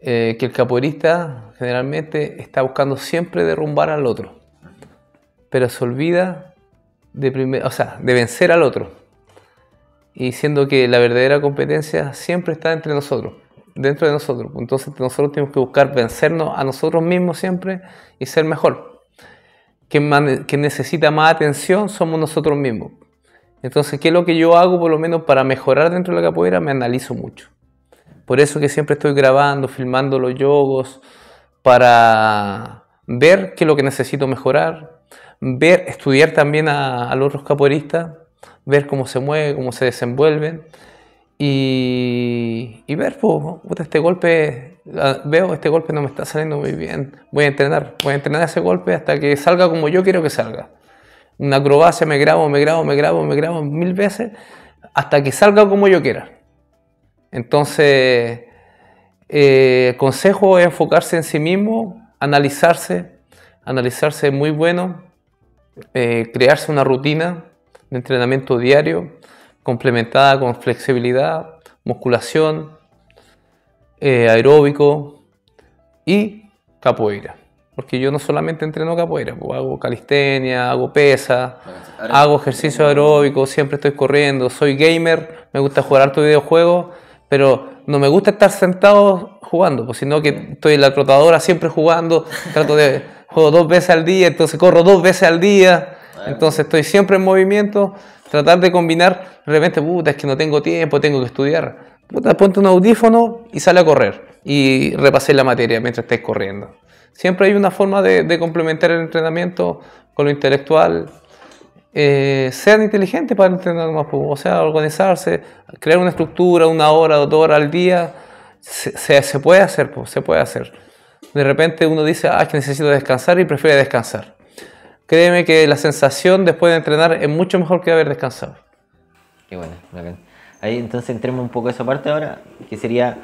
eh, que el capoeirista generalmente está buscando siempre derrumbar al otro, pero se olvida de, de vencer al otro y siendo que la verdadera competencia siempre está entre nosotros, dentro de nosotros. Entonces nosotros tenemos que buscar vencernos a nosotros mismos siempre y ser mejor. Quien, que necesita más atención somos nosotros mismos. Entonces, ¿qué es lo que yo hago por lo menos para mejorar dentro de la capoeira? Me analizo mucho. Por eso que siempre estoy grabando, filmando los jogos, para ver qué es lo que necesito mejorar, ver, estudiar también a, a los otros capoeiristas ver cómo se mueve, cómo se desenvuelve y, ver, pues, este golpe, ah, veo este golpe no me está saliendo muy bien, voy a entrenar, voy a entrenar ese golpe hasta que salga como yo quiero que salga. Una acrobacia me grabo, me grabo, me grabo, me grabo mil veces hasta que salga como yo quiera. Entonces, eh, el consejo es enfocarse en sí mismo, analizarse, analizarse muy bueno, eh, crearse una rutina de entrenamiento diario, complementada con flexibilidad, musculación, eh, aeróbico y capoeira. Porque yo no solamente entreno capoeira, pues hago calistenia, hago pesa, hago ejercicio aeróbico, siempre estoy corriendo, soy gamer, me gusta jugar tu videojuegos, pero no me gusta estar sentado jugando, pues, sino que estoy en la trotadora siempre jugando, trato de *laughs* juego dos veces al día, entonces corro dos veces al día, entonces estoy siempre en movimiento, tratar de combinar, de repente, es que no tengo tiempo, tengo que estudiar. Puta, ponte un audífono y sale a correr y repasé la materia mientras estés corriendo. Siempre hay una forma de, complementar el entrenamiento con lo intelectual. Eh, sean inteligentes para entrenar más, o sea, organizarse, crear una estructura, una hora, dos horas al día, se, puede hacer, se puede hacer. De repente uno dice, ah, que necesito descansar y prefiere descansar créeme que la sensación después de entrenar es mucho mejor que haber descansado. Qué bueno, Ahí entonces entremos un poco a esa parte ahora, que sería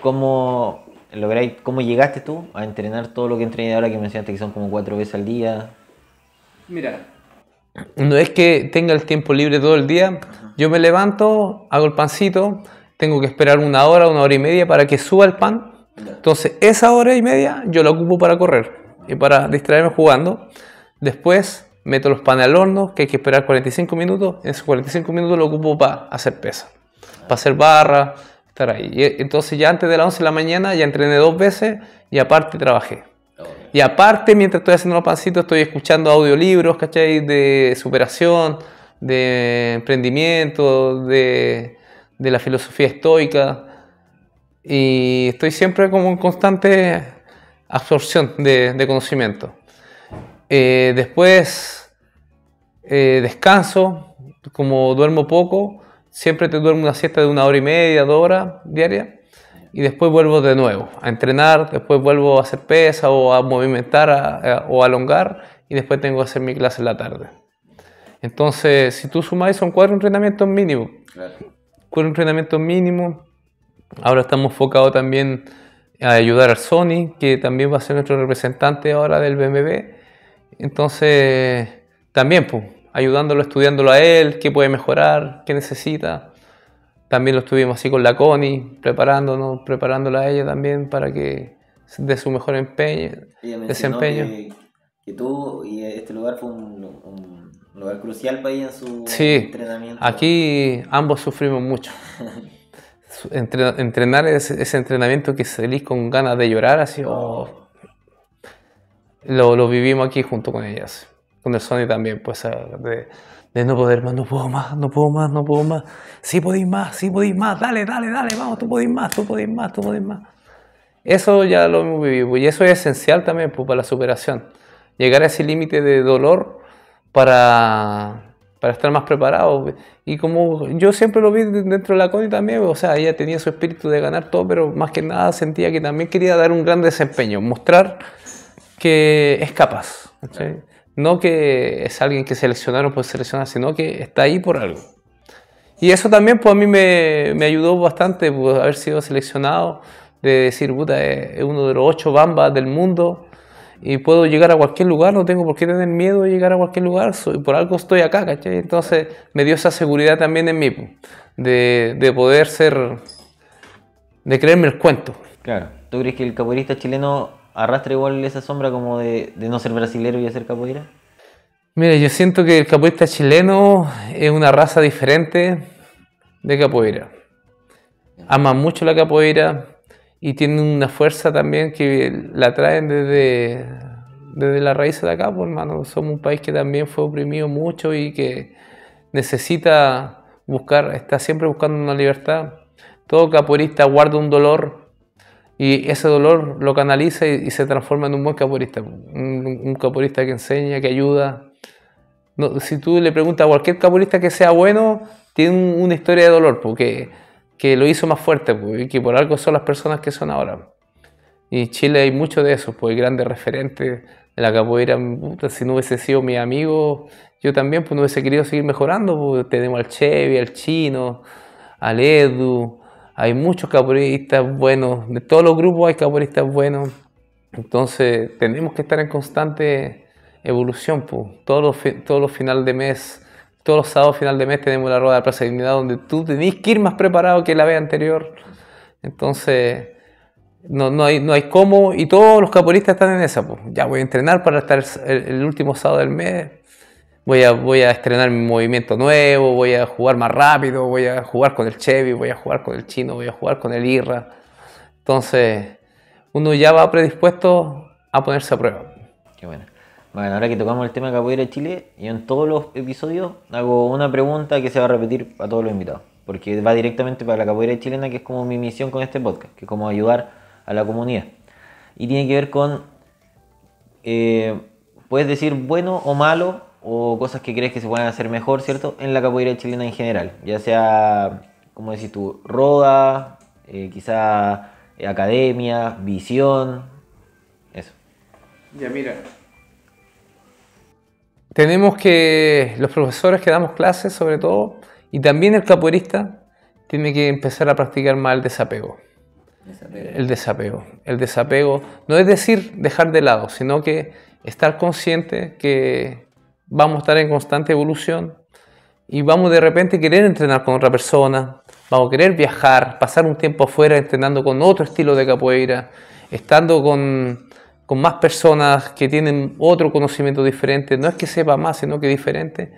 cómo cómo llegaste tú a entrenar todo lo que entrené ahora que mencionaste que son como cuatro veces al día. Mira. No es que tenga el tiempo libre todo el día. Yo me levanto, hago el pancito, tengo que esperar una hora, una hora y media para que suba el pan. Entonces esa hora y media yo la ocupo para correr y para distraerme jugando. Después meto los panes al horno, que hay que esperar 45 minutos. En esos 45 minutos lo ocupo para hacer pesa para hacer barra, estar ahí. entonces ya antes de las 11 de la mañana ya entrené dos veces y aparte trabajé. Y aparte, mientras estoy haciendo los pancitos, estoy escuchando audiolibros, ¿cachai? De superación, de emprendimiento, de, de la filosofía estoica. Y estoy siempre como en constante absorción de conocimiento. Eh, después eh, descanso, como duermo poco, siempre te duermo una siesta de una hora y media, dos horas diaria, y después vuelvo de nuevo a entrenar, después vuelvo a hacer pesa o a movimentar o a alongar, y después tengo que hacer mi clase en la tarde. Entonces, si tú sumáis, son cuatro entrenamientos mínimos. Claro. Cuatro entrenamientos mínimos. Ahora estamos focados también a ayudar al Sony, que también va a ser nuestro representante ahora del BMB entonces, también, pues, ayudándolo, estudiándolo a él, qué puede mejorar, qué necesita. También lo estuvimos así con la Connie, preparándonos, preparándola a ella también para que dé su mejor empeño, desempeño. Que, tú y este lugar fue un, lugar crucial para ella en su sí, Aquí ambos sufrimos mucho. *laughs* entrenar ese, ese, entrenamiento que salís con ganas de llorar, así, oh. Oh, lo, lo, vivimos aquí junto con ellas. Con el Sony también, pues, ah, de, no poder más, no puedo más, no puedo más, no puedo más. Sí podéis más, sí podéis más, dale, dale, dale, vamos, tú podéis más, tú podéis más, tú podéis más. Eso ya lo hemos vivido pues, y eso es esencial también pues, para la superación. Llegar a ese límite de dolor para, para estar más preparado. Y como yo siempre lo vi dentro de la Connie también, o sea, ella tenía su espíritu de ganar todo, pero más que nada sentía que también quería dar un gran desempeño, mostrar que es capaz. No que es alguien que seleccionaron por seleccionar, sino que está ahí por algo. Y eso también pues, a mí me, ayudó bastante, pues, haber sido seleccionado, de decir, puta, eh, es uno de los ocho bambas del mundo y puedo llegar a cualquier lugar, no tengo por qué tener miedo de llegar a cualquier lugar, soy, por algo estoy acá, ¿cachai? Entonces me dio esa seguridad también en mí, pues, de, poder ser, de creerme el cuento. Claro, ¿tú crees que el capoeirista chileno arrastra igual esa sombra como de, no ser brasilero y hacer capoeira? mire yo siento que el capoeira chileno es una raza diferente de capoeira. Ama mucho la capoeira y tiene una fuerza también que la traen desde, desde la raíz de acá, pues, hermano. Somos un país que también fue oprimido mucho y que necesita buscar, está siempre buscando una libertad. Todo capoeirista guarda un dolor y ese dolor lo canaliza y, se transforma en un buen caporista, un, caporista que enseña, que ayuda. si tú le preguntas a cualquier caporista que sea bueno, tiene una historia de dolor, porque que lo hizo más fuerte, porque que por algo son las personas que son ahora. Y en Chile hay mucho de eso, pues grandes referentes de la capoeira. Si no hubiese sido mi amigo, yo también pues, no hubiese querido seguir mejorando. tenemos al Chevy, al Chino, al Edu, hay muchos caporistas buenos, de todos los grupos hay caporistas buenos, entonces tenemos que estar en constante evolución, pues. todos los, todos los finales de mes, todos los sábados final de mes tenemos la rueda de Plaza de Dignidad donde tú tenés que ir más preparado que la vez anterior, entonces no, no, hay, no hay cómo y todos los caporistas están en esa, pues. ya voy a entrenar para estar el último sábado del mes voy a, estrenar mi movimiento nuevo, voy a jugar más rápido, voy a jugar con el Chevy, voy a jugar con el Chino, voy a jugar con el Irra. Entonces, uno ya va predispuesto a ponerse a prueba. Qué bueno. Bueno, ahora que tocamos el tema de Capoeira de Chile, yo en todos los episodios hago una pregunta que se va a repetir a todos los invitados, porque va directamente para la Capoeira Chilena, que es como mi misión con este podcast, que es como ayudar a la comunidad. Y tiene que ver con, eh, puedes decir bueno o malo o cosas que crees que se pueden hacer mejor, ¿cierto? En la capoeira chilena en general, ya sea, como decís tú, roda, eh, quizá eh, academia, visión, eso. Ya, mira. Tenemos que los profesores que damos clases, sobre todo, y también el capoeirista, tiene que empezar a practicar más el desapego. El desapego. El desapego no es decir dejar de lado, sino que estar consciente que vamos a estar en constante evolución y vamos de repente a querer entrenar con otra persona, vamos a querer viajar, pasar un tiempo afuera entrenando con otro estilo de capoeira, estando con, más personas que tienen otro conocimiento diferente, no es que sepa más, sino que diferente,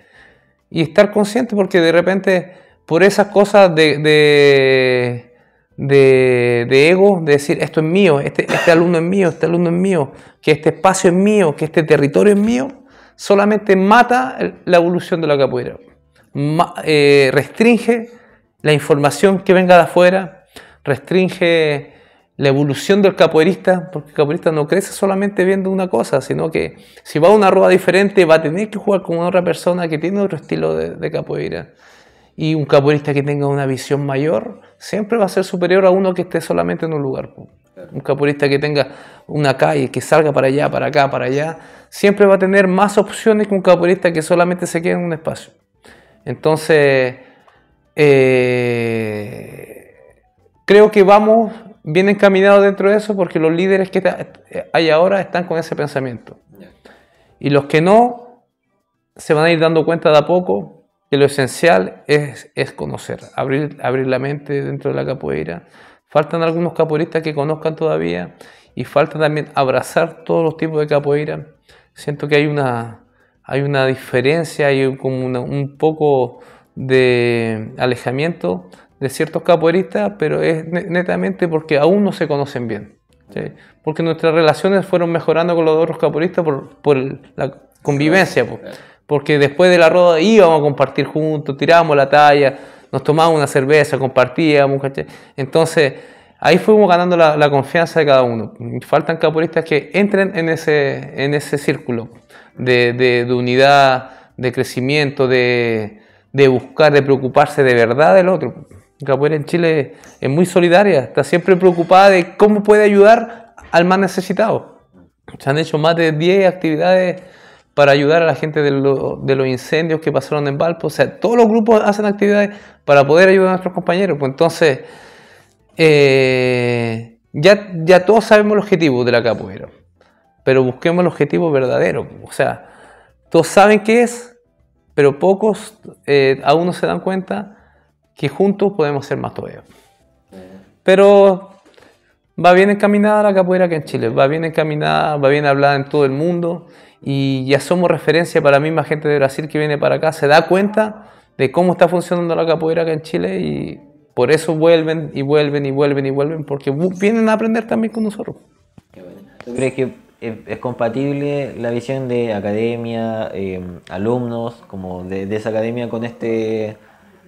y estar consciente porque de repente por esas cosas de, de, de, ego, de decir esto es mío, este, este alumno es mío, este alumno es mío, que este espacio es mío, que este territorio es mío, solamente mata la evolución de la capoeira, eh, restringe la información que venga de afuera, restringe la evolución del capoeirista, porque el capoeirista no crece solamente viendo una cosa, sino que si va a una rueda diferente va a tener que jugar con otra persona que tiene otro estilo de, de capoeira. Y un capoeirista que tenga una visión mayor siempre va a ser superior a uno que esté solamente en un lugar. Un capoeirista que tenga una calle, que salga para allá, para acá, para allá, siempre va a tener más opciones que un capoeirista que solamente se quede en un espacio. Entonces, eh, creo que vamos bien encaminados dentro de eso porque los líderes que hay ahora están con ese pensamiento. Y los que no, se van a ir dando cuenta de a poco que lo esencial es, es conocer, abrir, abrir la mente dentro de la capoeira Faltan algunos capoeiristas que conozcan todavía y falta también abrazar todos los tipos de capoeira. Siento que hay una, hay una diferencia, hay como un poco de alejamiento de ciertos capoeiristas, pero es netamente porque aún no se conocen bien. Porque nuestras relaciones fueron mejorando con los otros capoeiristas por, por la convivencia. Porque después de la roda íbamos a compartir juntos, tirábamos la talla, nos tomábamos una cerveza, compartíamos, Entonces, ahí fuimos ganando la, confianza de cada uno. Faltan caporistas que entren en ese, en ese círculo de, unidad, de crecimiento, de, de, buscar, de preocuparse de verdad del otro. Capoeira en Chile es muy solidaria, está siempre preocupada de cómo puede ayudar al más necesitado. Se han hecho más de 10 actividades para ayudar a la gente de, los incendios que pasaron en Valpo. O sea, todos los grupos hacen actividades para poder ayudar a nuestros compañeros. Pues entonces, eh, ya, ya todos sabemos el objetivo de la capoeira, pero busquemos el objetivo verdadero. O sea, todos saben qué es, pero pocos eh, aún no se dan cuenta que juntos podemos ser más todavía. Pero va bien encaminada la capoeira aquí en Chile, va bien encaminada, va bien hablada en todo el mundo y ya somos referencia para la misma gente de Brasil que viene para acá, se da cuenta de cómo está funcionando la capoeira acá en Chile y por eso vuelven y vuelven y vuelven y vuelven, porque vienen a aprender también con nosotros. ¿Tú crees que es compatible la visión de academia, eh, alumnos, como de, de esa academia con este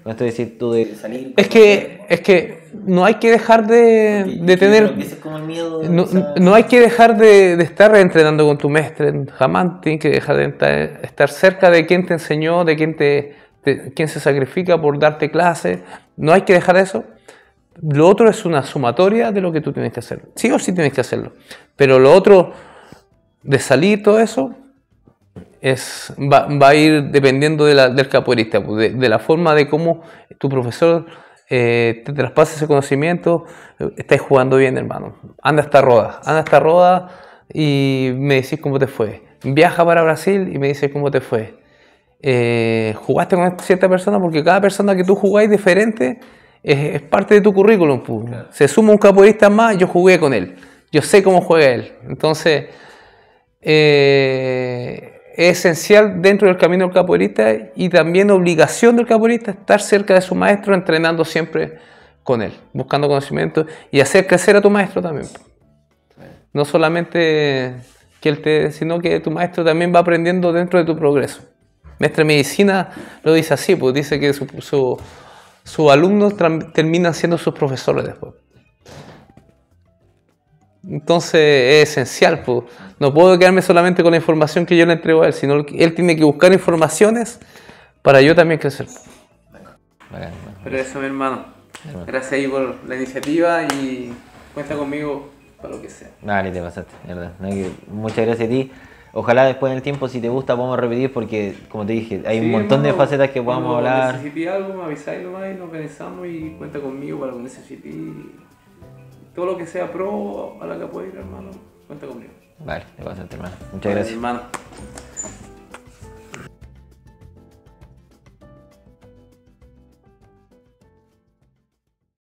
esto decir tú de... Salir es que, es que no hay que dejar de, tener... no, hay que dejar de, estar entrenando con tu maestro, jamás tienes que dejar de estar cerca de quien te enseñó, de quien, te, de quien se sacrifica por darte clases, no hay que dejar eso. Lo otro es una sumatoria de lo que tú tienes que hacer, sí o sí tienes que hacerlo, pero lo otro de salir todo eso va, a ir dependiendo del capoeirista, pues, de, la forma de cómo tu profesor eh, te traspasa ese conocimiento, eh, estás jugando bien, hermano. Anda esta Roda, anda esta Roda y me decís cómo te fue. Viaja para Brasil y me dices cómo te fue. Eh, jugaste con cierta persona porque cada persona que tú jugáis diferente es, parte de tu currículum. Pues. Se suma un capoeirista más, yo jugué con él. Yo sé cómo juega él. Entonces, esencial dentro del camino del capoeirista y también obligación del capoeirista estar cerca de su maestro, entrenando siempre con él, buscando conocimiento y hacer crecer a tu maestro también. No solamente que él te, sino que tu maestro también va aprendiendo dentro de tu progreso. Maestra Medicina lo dice así, pues dice que sus su, su alumnos terminan siendo sus profesores después. Entonces es esencial, pues. no puedo quedarme solamente con la información que yo le entrego a él, sino que él tiene que buscar informaciones para yo también crecer. Pero eso, mi hermano. Gracias por la iniciativa y cuenta conmigo para lo que sea. Vale, te pasaste, verdad. muchas gracias a ti. Ojalá después en tiempo, si te gusta, podamos repetir porque, como te dije, hay un montón de facetas que podamos hablar. Si necesitas algo, me avisáis y nos pensamos y cuenta conmigo para lo que necesites todo lo que sea pro a la que ir, hermano, cuenta conmigo. Vale, te a hermano. Muchas gracias. Hermano.